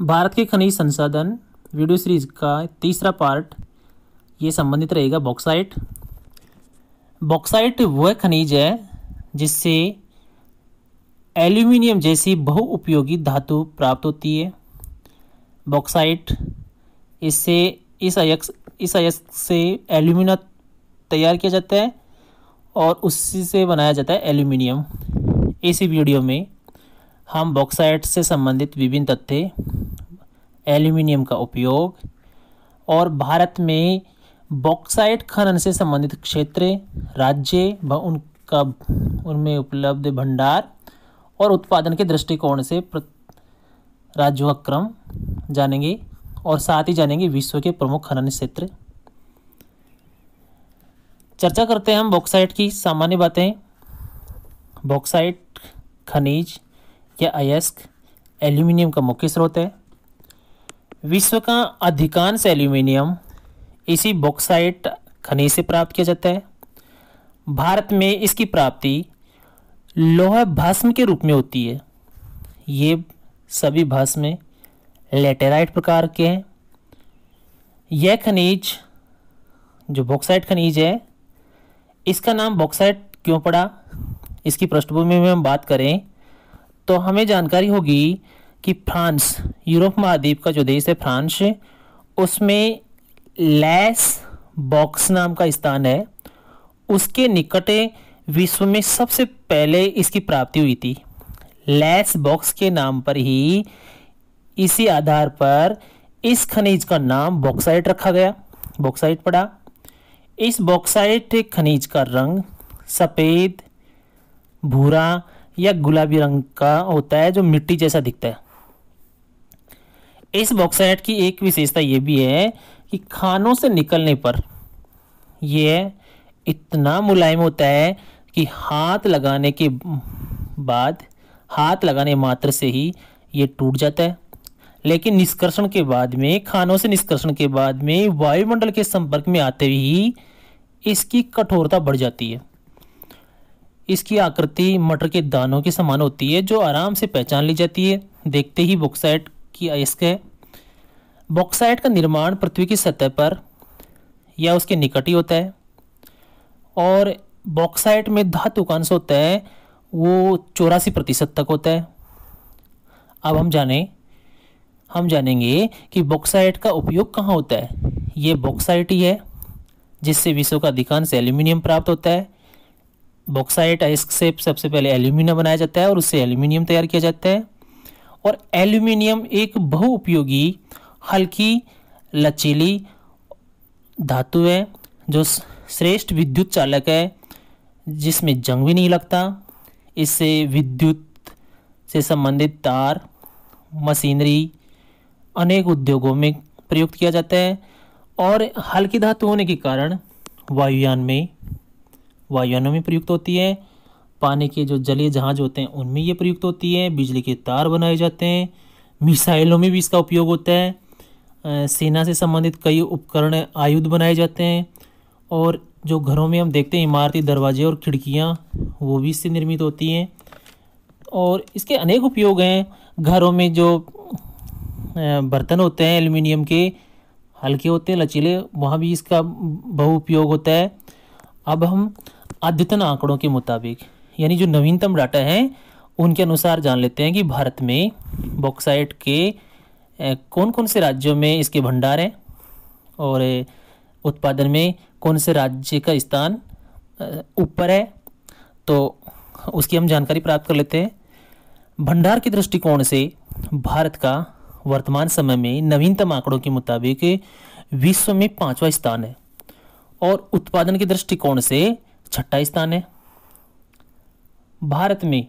भारत के खनिज संसाधन वीडियो सीरीज का तीसरा पार्ट ये संबंधित रहेगा बॉक्साइट बॉक्साइट वह खनिज है जिससे एल्यूमिनियम जैसी बहुउपयोगी धातु प्राप्त होती है बॉक्साइट इससे इस अयक्स इस अयक्स से एल्यूमिना तैयार किया जाता है और उसी से बनाया जाता है एल्यूमिनियम इसी वीडियो में हम बॉक्साइट से संबंधित विभिन्न तथ्य एल्यूमिनियम का उपयोग और भारत में बॉक्साइट खनन से संबंधित क्षेत्र राज्य व उनका उनमें उपलब्ध भंडार और उत्पादन के दृष्टिकोण से राज्यों का क्रम जानेंगे और साथ ही जानेंगे विश्व के प्रमुख खनन क्षेत्र चर्चा करते हैं हम बॉक्साइट की सामान्य बातें बॉक्साइट खनिज या अयस्क एल्यूमिनियम का मुख्य स्रोत है विश्व का अधिकांश एल्यूमिनियम इसी बॉक्साइट खनिज से प्राप्त किया जाता है भारत में इसकी प्राप्ति लोह भस्म के रूप में होती है ये सभी भस्म लेटेराइट प्रकार के हैं यह खनिज जो बॉक्साइट खनिज है इसका नाम बॉक्साइट क्यों पड़ा इसकी पृष्ठभूमि में हम बात करें तो हमें जानकारी होगी कि फ्रांस यूरोप महाद्वीप का जो देश है फ्रांस उसमें लैस बॉक्स नाम का स्थान है उसके निकट विश्व में सबसे पहले इसकी प्राप्ति हुई थी लैस बॉक्स के नाम पर ही इसी आधार पर इस खनिज का नाम बॉक्साइट रखा गया बॉक्साइट पड़ा इस बॉक्साइट खनिज का रंग सफ़ेद भूरा या गुलाबी रंग का होता है जो मिट्टी जैसा दिखता है इस बॉक्साइट की एक विशेषता ये भी है कि खानों से निकलने पर यह इतना मुलायम होता है कि हाथ लगाने के बाद हाथ लगाने मात्र से ही ये टूट जाता है लेकिन निष्कर्षण के बाद में खानों से निष्कर्षण के बाद में वायुमंडल के संपर्क में आते ही इसकी कठोरता बढ़ जाती है इसकी आकृति मटर के दानों के समान होती है जो आराम से पहचान ली जाती है देखते ही बॉक्साइट की अयस्क है बॉक्साइट का निर्माण पृथ्वी की सतह पर या उसके निकट ही होता है और बॉक्साइट में धातु का अंश होता है वो चौरासी प्रतिशत तक होता है अब हम जाने हम जानेंगे कि बॉक्साइट का उपयोग कहाँ होता है ये बॉक्साइट ही है जिससे विश्व का अधिकांश एल्यूमिनियम प्राप्त होता है बॉक्साइट से सबसे पहले एल्यूमिनियम बनाया जाता है और उससे एल्यूमिनियम तैयार किया जाता है और एल्यूमिनियम एक बहुउपयोगी हल्की लचीली धातु है जो श्रेष्ठ विद्युत चालक है जिसमें जंग भी नहीं लगता इससे विद्युत से संबंधित तार मशीनरी अनेक उद्योगों में प्रयुक्त किया जाता है और हल्की धातु होने के कारण वायुयान में वायुयानों में प्रयुक्त होती है पानी के जो जलीय जहाज होते हैं उनमें ये प्रयुक्त होती है बिजली के तार बनाए जाते हैं मिसाइलों में भी इसका उपयोग होता है सेना से संबंधित कई उपकरण आयुध बनाए जाते हैं और जो घरों में हम देखते हैं इमारती दरवाजे और खिड़कियाँ वो भी इससे निर्मित होती हैं और इसके अनेक उपयोग हैं घरों में जो बर्तन होते हैं एल्युमिनियम के हल्के होते हैं लचीले वहाँ भी इसका बहु उपयोग होता है अब हम अद्यतन आंकड़ों के मुताबिक यानी जो नवीनतम डाटा हैं उनके अनुसार जान लेते हैं कि भारत में बॉक्साइट के कौन कौन से राज्यों में इसके भंडार हैं और उत्पादन में कौन से राज्य का स्थान ऊपर है तो उसकी हम जानकारी प्राप्त कर लेते हैं भंडार के दृष्टिकोण से भारत का वर्तमान समय में नवीनतम आंकड़ों के मुताबिक विश्व में पांचवा स्थान है और उत्पादन के दृष्टिकोण से छठा स्थान है भारत में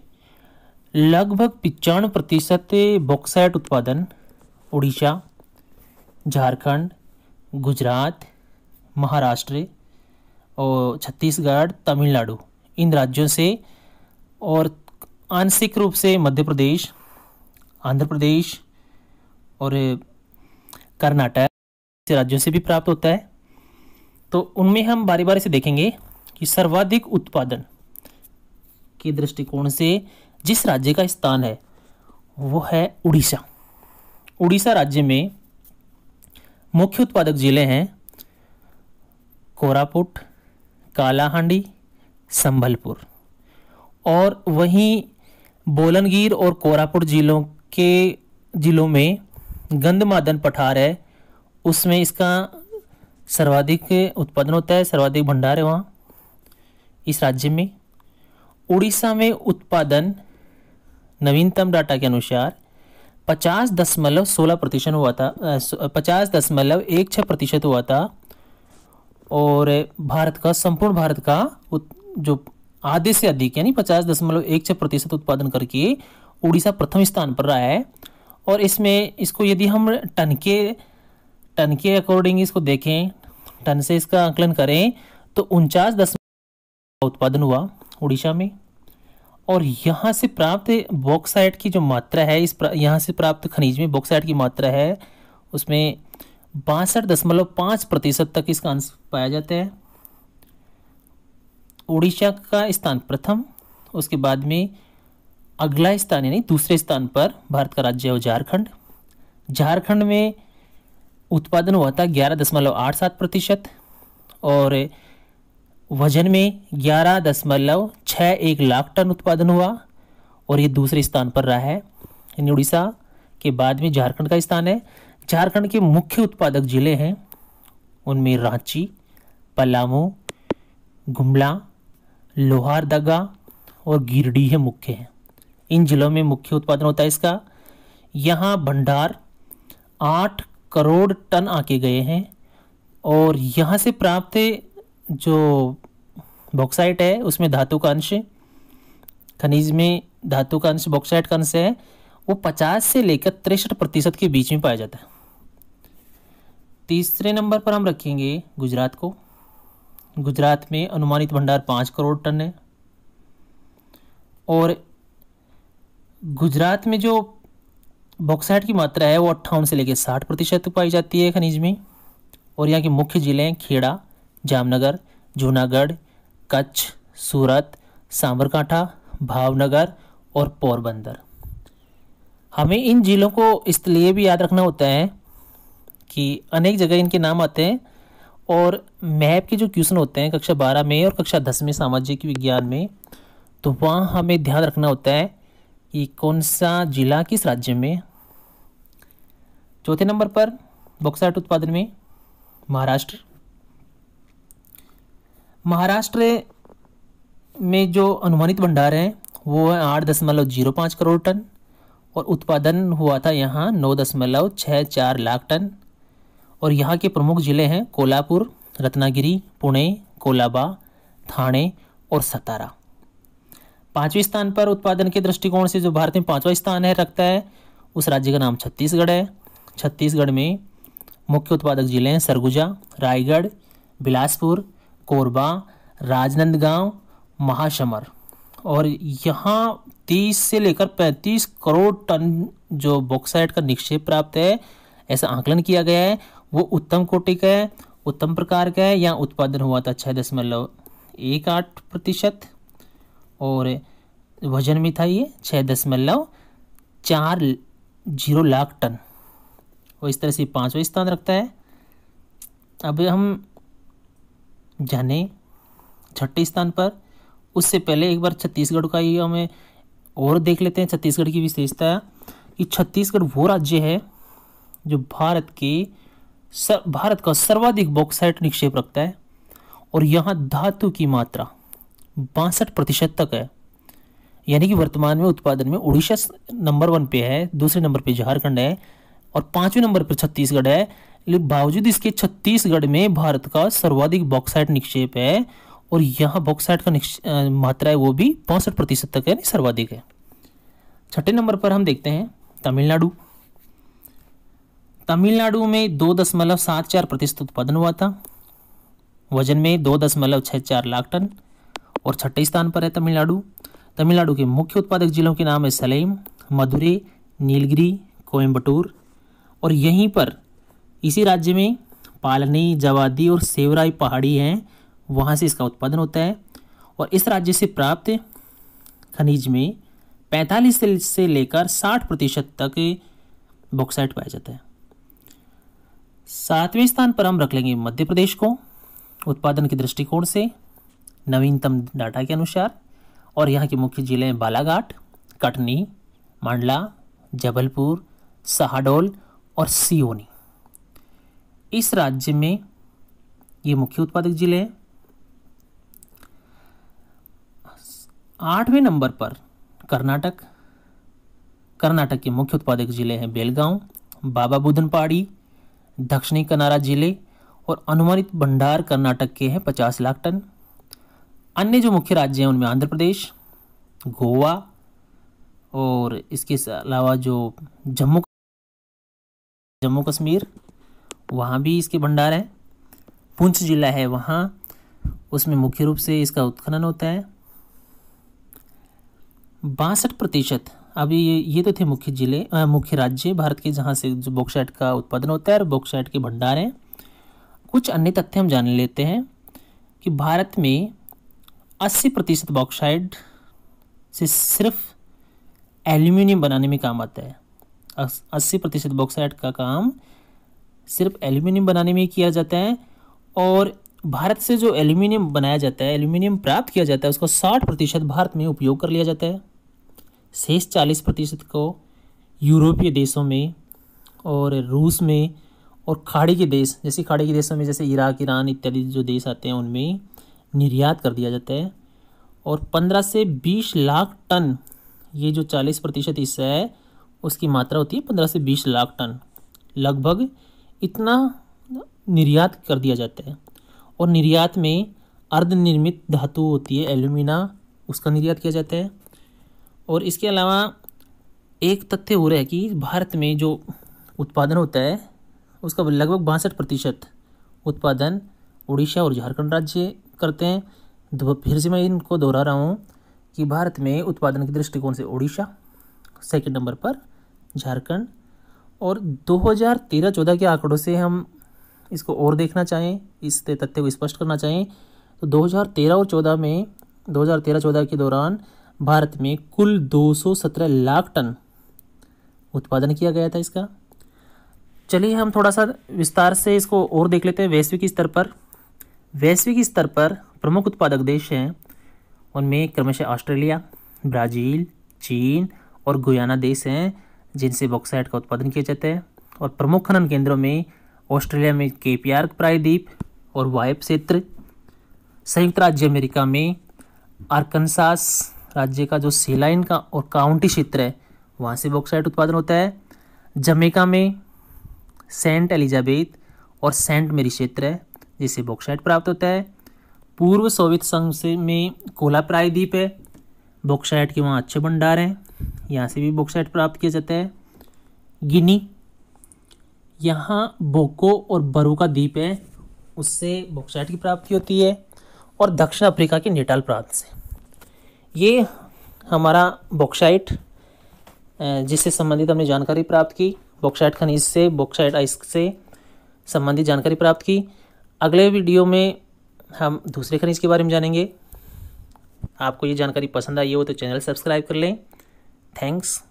लगभग पिचानवे प्रतिशत बॉक्साइट उत्पादन उड़ीसा झारखंड गुजरात महाराष्ट्र और छत्तीसगढ़ तमिलनाडु इन राज्यों से और आंशिक रूप से मध्य प्रदेश आंध्र प्रदेश और कर्नाटक राज्यों से भी प्राप्त होता है तो उनमें हम बारी बारी से देखेंगे कि सर्वाधिक उत्पादन के दृष्टिकोण से जिस राज्य का स्थान है वो है उड़ीसा उड़ीसा राज्य में मुख्य उत्पादक जिले हैं कोरापुट कालाहांडी संभलपुर और वहीं बोलनगीर और कोरापुट जिलों के जिलों में गंधमादन पठार है उसमें इसका सर्वाधिक उत्पादन होता है सर्वाधिक भंडार है वहाँ इस राज्य में उड़ीसा में उत्पादन नवीनतम डाटा के अनुसार पचास दशमलव सोलह प्रतिशत हुआ था पचास दशमलव एक छः प्रतिशत हुआ था और भारत का संपूर्ण भारत का जो आधे से अधिक यानी पचास दशमलव एक छः प्रतिशत उत्पादन करके उड़ीसा प्रथम स्थान पर रहा है और इसमें इसको यदि हम टन के टन के अकॉर्डिंग इसको देखें टन से इसका आंकलन करें तो उनचास दशमलव उत्पादन हुआ उड़ीसा में और यहाँ से प्राप्त बॉक्साइट की जो मात्रा है इस यहाँ से प्राप्त खनिज में बॉक्साइट की मात्रा है उसमें बासठ दशमलव पाँच प्रतिशत तक इसका अंश पाया जाता है उड़ीसा का स्थान प्रथम उसके बाद में अगला स्थान यानी दूसरे स्थान पर भारत का राज्य है झारखंड झारखंड में उत्पादन हुआ था ग्यारह दशमलव आठ सात प्रतिशत और वजन में ग्यारह दशमलव छः एक लाख टन उत्पादन हुआ और ये दूसरे स्थान पर रहा है यानी उड़ीसा के बाद में झारखंड का स्थान है झारखंड के मुख्य उत्पादक ज़िले हैं उनमें रांची पलामू गुमला लोहारदगा और गिरडीह है मुख्य हैं इन जिलों में मुख्य उत्पादन होता है इसका यहाँ भंडार आठ करोड़ टन आके गए हैं और यहाँ से प्राप्त जो बॉक्साइट है उसमें धातु का अंश खनिज में धातु का अंश बॉक्साइट का अंश है वो पचास से लेकर तिरसठ प्रतिशत के बीच में पाया जाता है तीसरे नंबर पर हम रखेंगे गुजरात को गुजरात में अनुमानित भंडार पाँच करोड़ टन है और गुजरात में जो बॉक्साइट की मात्रा है वो अट्ठावन से लेकर साठ प्रतिशत पाई जाती है खनिज में और यहाँ के मुख्य ज़िले हैं खेड़ा जामनगर जूनागढ़ कच्छ सूरत साबरकांठा भावनगर और पोरबंदर हमें इन ज़िलों को इसलिए भी याद रखना होता है कि अनेक जगह इनके नाम आते हैं और मैप के जो क्वेश्चन होते हैं कक्षा बारह में और कक्षा दस में सामाजिक विज्ञान में तो वहाँ हमें ध्यान रखना होता है कि कौन सा ज़िला किस राज्य में चौथे नंबर पर बॉक्साइट उत्पादन में महाराष्ट्र महाराष्ट्र में जो अनुमानित भंडार है वो है आठ दशमलव जीरो पाँच करोड़ टन और उत्पादन हुआ था यहाँ नौ दशमलव छः चार लाख टन और यहाँ के प्रमुख ज़िले हैं कोल्हापुर रत्नागिरी पुणे कोलाबा थाने और सतारा पाँचवें स्थान पर उत्पादन के दृष्टिकोण से जो भारत में पाँचवा स्थान है रखता है उस राज्य का नाम छत्तीसगढ़ है छत्तीसगढ़ में मुख्य उत्पादक ज़िले हैं सरगुजा रायगढ़ बिलासपुर कोरबा राजनंदगांव महाशमर और यहाँ 30 से लेकर 35 करोड़ टन जो बॉक्साइट का निक्षेप प्राप्त है ऐसा आकलन किया गया है वो उत्तम कोटि का है उत्तम प्रकार का है यहाँ उत्पादन हुआ था तो अच्छा छः दशमलव एक आठ प्रतिशत और वजन में था ये छः दशमलव चार जीरो लाख टन और इस तरह से पाँचवा स्थान रखता है अब हम जाने छठे स्थान पर उससे पहले एक बार छत्तीसगढ़ का ये हमें और देख लेते हैं छत्तीसगढ़ की विशेषता कि छत्तीसगढ़ वो राज्य है जो भारत के सर, भारत का सर्वाधिक बॉक्साइट निक्षेप रखता है और यहाँ धातु की मात्रा बासठ प्रतिशत तक है यानी कि वर्तमान में उत्पादन में उड़ीसा नंबर वन पे है दूसरे नंबर पे झारखंड है और पांचवें नंबर पर छत्तीसगढ़ है बावजूद इसके छत्तीसगढ़ में भारत का सर्वाधिक बॉक्साइट निक्षेप है और यहाँ बॉक्साइट का मात्रा है वो भी पौसठ प्रतिशत तक है यानी सर्वाधिक है छठे नंबर पर हम देखते हैं तमिलनाडु तमिलनाडु में दो दशमलव सात चार प्रतिशत उत्पादन हुआ था वजन में दो दशमलव छः चार लाख टन और छठे स्थान पर है तमिलनाडु तमिलनाडु के मुख्य उत्पादक जिलों के नाम है सलेम मधुरे नीलगिरी कोयम्बटूर और यहीं पर इसी राज्य में पालनी जवादी और सेवराई पहाड़ी हैं वहाँ से इसका उत्पादन होता है और इस राज्य से प्राप्त खनिज में 45 से लेकर 60 प्रतिशत तक बॉक्साइट पाया जाता है सातवें स्थान पर हम रख लेंगे मध्य प्रदेश को उत्पादन के दृष्टिकोण से नवीनतम डाटा के अनुसार और यहाँ के मुख्य जिले हैं बालाघाट कटनी मंडला जबलपुर सहाडोल और सियोनी इस राज्य में ये मुख्य उत्पादक जिले हैं आठवें नंबर पर कर्नाटक कर्नाटक के मुख्य उत्पादक जिले हैं बेलगांव बाबा बुधन पहाड़ी दक्षिणी कनारा जिले और अनुमानित भंडार कर्नाटक के हैं पचास लाख टन अन्य जो मुख्य राज्य हैं उनमें आंध्र प्रदेश गोवा और इसके अलावा जो जम्मू जम्मू कश्मीर वहाँ भी इसके भंडार हैं पुंछ जिला है वहाँ उसमें मुख्य रूप से इसका उत्खनन होता है बासठ प्रतिशत अब ये ये तो थे मुख्य जिले मुख्य राज्य भारत के जहाँ से जो बॉक्साइट का उत्पादन होता है और बॉक्साइट के भंडार हैं कुछ अन्य तथ्य हम जान लेते हैं कि भारत में 80 प्रतिशत बॉक्साइड से सिर्फ एल्यूमिनियम बनाने में काम आता है 80 प्रतिशत बॉक्साइड का काम सिर्फ एल्यूमिनियम बनाने में किया जाता है और भारत से जो एल्यूमिनियम बनाया जाता है एल्यूमिनियम प्राप्त किया जाता है उसका साठ प्रतिशत भारत में उपयोग कर लिया जाता है शेष चालीस प्रतिशत को यूरोपीय देशों में और रूस में और खाड़ी के देश जैसे खाड़ी के देशों में जैसे इराक ईरान इत्यादि जो देश आते हैं उनमें निर्यात कर दिया जाता है और पंद्रह से बीस लाख टन ये जो चालीस प्रतिशत हिस्सा है उसकी मात्रा होती है पंद्रह से बीस लाख टन लगभग इतना निर्यात कर दिया जाता है और निर्यात में अर्ध निर्मित धातु होती है एल्यूमिना उसका निर्यात किया जाता है और इसके अलावा एक तथ्य हो रहा है कि भारत में जो उत्पादन होता है उसका लगभग बासठ प्रतिशत उत्पादन उड़ीसा और झारखंड राज्य करते हैं तो फिर से मैं इनको दोहरा रहा हूँ कि भारत में उत्पादन के दृष्टिकोण से उड़ीसा सेकंड नंबर पर झारखंड और 2013-14 के आंकड़ों से हम इसको और देखना चाहें इस तथ्य को स्पष्ट करना चाहें तो 2013 और 14 में 2013-14 के दौरान भारत में कुल 217 लाख टन उत्पादन किया गया था इसका चलिए हम थोड़ा सा विस्तार से इसको और देख लेते हैं वैश्विक स्तर पर वैश्विक स्तर पर प्रमुख उत्पादक देश हैं उनमें क्रमशः ऑस्ट्रेलिया ब्राज़ील चीन और गुयाना देश हैं जिनसे बॉक्साइट का उत्पादन किया जाता है और प्रमुख खनन केंद्रों में ऑस्ट्रेलिया में केपियार प्रायद्वीप और वायब क्षेत्र संयुक्त राज्य अमेरिका में आर्कनसास राज्य का जो सीलाइन का और काउंटी क्षेत्र है वहाँ से बॉक्साइट उत्पादन होता है जमेका में सेंट एलिजाबेथ और सेंट मेरी क्षेत्र है जिसे बॉक्साइट प्राप्त होता है पूर्व सोवियत संघ से में कोला प्रायद्वीप है बॉक्साइट के वहाँ अच्छे भंडार हैं यहाँ से भी बॉक्साइट प्राप्त किया जाता है गिनी यहाँ बोको और बरू का द्वीप है उससे बॉक्साइट की प्राप्ति होती है और दक्षिण अफ्रीका के नेटाल प्रांत से ये हमारा बॉक्साइट जिससे संबंधित हमने जानकारी प्राप्त की बॉक्साइट खनिज से बॉक्साइट आइस से संबंधित जानकारी प्राप्त की अगले वीडियो में हम दूसरे खनिज के बारे में जानेंगे आपको ये जानकारी पसंद आई हो तो चैनल सब्सक्राइब कर लें Thanks.